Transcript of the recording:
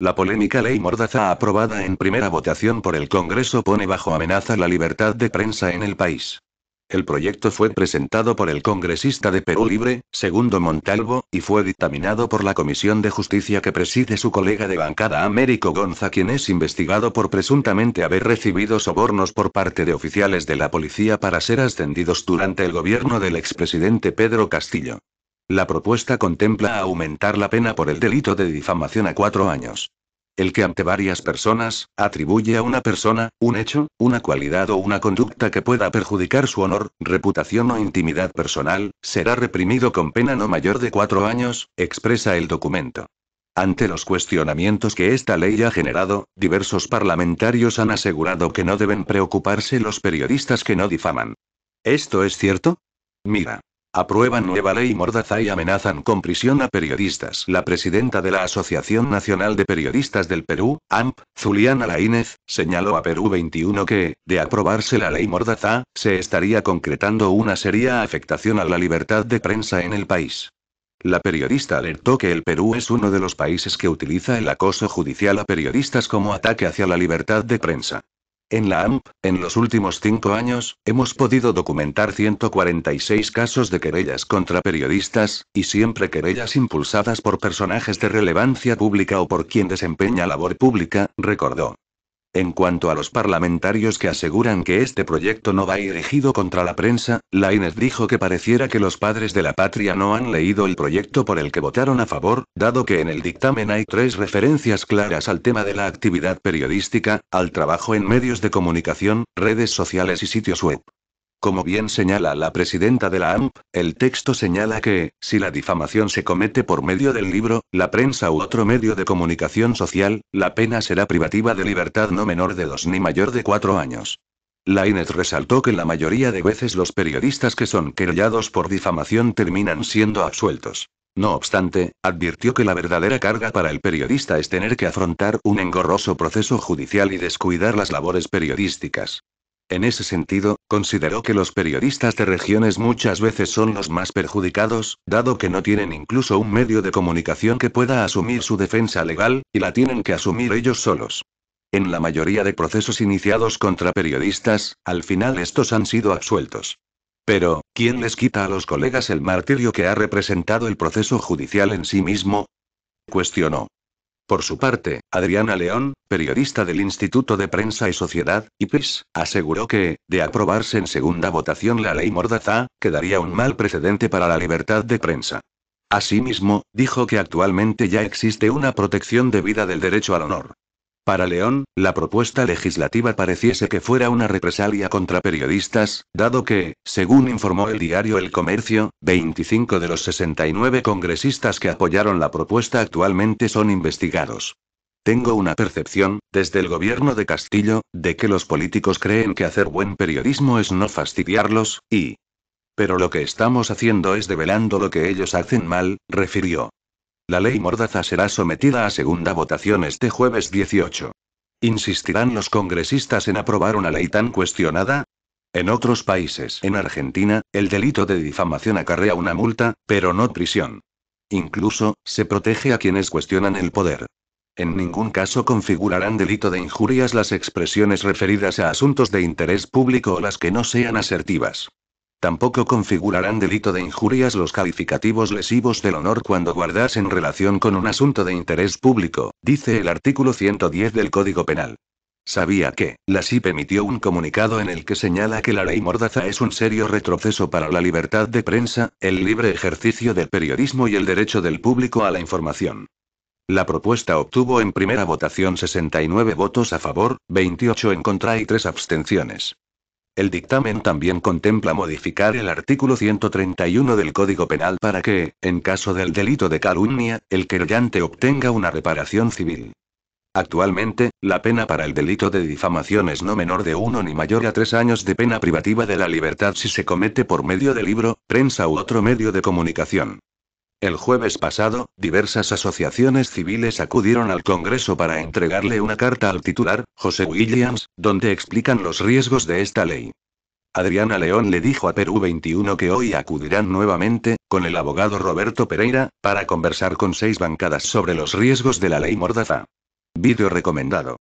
La polémica ley Mordaza aprobada en primera votación por el Congreso pone bajo amenaza la libertad de prensa en el país. El proyecto fue presentado por el congresista de Perú Libre, Segundo Montalvo, y fue dictaminado por la Comisión de Justicia que preside su colega de bancada Américo Gonza, quien es investigado por presuntamente haber recibido sobornos por parte de oficiales de la policía para ser ascendidos durante el gobierno del expresidente Pedro Castillo. La propuesta contempla aumentar la pena por el delito de difamación a cuatro años. El que ante varias personas, atribuye a una persona, un hecho, una cualidad o una conducta que pueda perjudicar su honor, reputación o intimidad personal, será reprimido con pena no mayor de cuatro años, expresa el documento. Ante los cuestionamientos que esta ley ha generado, diversos parlamentarios han asegurado que no deben preocuparse los periodistas que no difaman. ¿Esto es cierto? Mira. Aprueban nueva ley mordaza y amenazan con prisión a periodistas. La presidenta de la Asociación Nacional de Periodistas del Perú, AMP, Zuliana Laínez, señaló a Perú 21 que, de aprobarse la ley mordaza, se estaría concretando una seria afectación a la libertad de prensa en el país. La periodista alertó que el Perú es uno de los países que utiliza el acoso judicial a periodistas como ataque hacia la libertad de prensa. En la AMP, en los últimos cinco años, hemos podido documentar 146 casos de querellas contra periodistas, y siempre querellas impulsadas por personajes de relevancia pública o por quien desempeña labor pública, recordó. En cuanto a los parlamentarios que aseguran que este proyecto no va dirigido contra la prensa, Laines dijo que pareciera que los padres de la patria no han leído el proyecto por el que votaron a favor, dado que en el dictamen hay tres referencias claras al tema de la actividad periodística, al trabajo en medios de comunicación, redes sociales y sitios web. Como bien señala la presidenta de la AMP, el texto señala que, si la difamación se comete por medio del libro, la prensa u otro medio de comunicación social, la pena será privativa de libertad no menor de dos ni mayor de cuatro años. Lainez resaltó que la mayoría de veces los periodistas que son querellados por difamación terminan siendo absueltos. No obstante, advirtió que la verdadera carga para el periodista es tener que afrontar un engorroso proceso judicial y descuidar las labores periodísticas. En ese sentido, consideró que los periodistas de regiones muchas veces son los más perjudicados, dado que no tienen incluso un medio de comunicación que pueda asumir su defensa legal, y la tienen que asumir ellos solos. En la mayoría de procesos iniciados contra periodistas, al final estos han sido absueltos. Pero, ¿quién les quita a los colegas el martirio que ha representado el proceso judicial en sí mismo? Cuestionó. Por su parte, Adriana León, periodista del Instituto de Prensa y Sociedad, IPIS, aseguró que, de aprobarse en segunda votación la ley Mordaza, quedaría un mal precedente para la libertad de prensa. Asimismo, dijo que actualmente ya existe una protección debida del derecho al honor. Para León, la propuesta legislativa pareciese que fuera una represalia contra periodistas, dado que, según informó el diario El Comercio, 25 de los 69 congresistas que apoyaron la propuesta actualmente son investigados. Tengo una percepción, desde el gobierno de Castillo, de que los políticos creen que hacer buen periodismo es no fastidiarlos, y... Pero lo que estamos haciendo es develando lo que ellos hacen mal, refirió. La ley Mordaza será sometida a segunda votación este jueves 18. ¿Insistirán los congresistas en aprobar una ley tan cuestionada? En otros países, en Argentina, el delito de difamación acarrea una multa, pero no prisión. Incluso, se protege a quienes cuestionan el poder. En ningún caso configurarán delito de injurias las expresiones referidas a asuntos de interés público o las que no sean asertivas. Tampoco configurarán delito de injurias los calificativos lesivos del honor cuando guardas en relación con un asunto de interés público, dice el artículo 110 del Código Penal. Sabía que, la SIP emitió un comunicado en el que señala que la ley Mordaza es un serio retroceso para la libertad de prensa, el libre ejercicio del periodismo y el derecho del público a la información. La propuesta obtuvo en primera votación 69 votos a favor, 28 en contra y 3 abstenciones. El dictamen también contempla modificar el artículo 131 del Código Penal para que, en caso del delito de calumnia, el querellante obtenga una reparación civil. Actualmente, la pena para el delito de difamación es no menor de uno ni mayor a tres años de pena privativa de la libertad si se comete por medio de libro, prensa u otro medio de comunicación. El jueves pasado, diversas asociaciones civiles acudieron al Congreso para entregarle una carta al titular, José Williams, donde explican los riesgos de esta ley. Adriana León le dijo a Perú 21 que hoy acudirán nuevamente, con el abogado Roberto Pereira, para conversar con seis bancadas sobre los riesgos de la ley Mordaza. Video recomendado.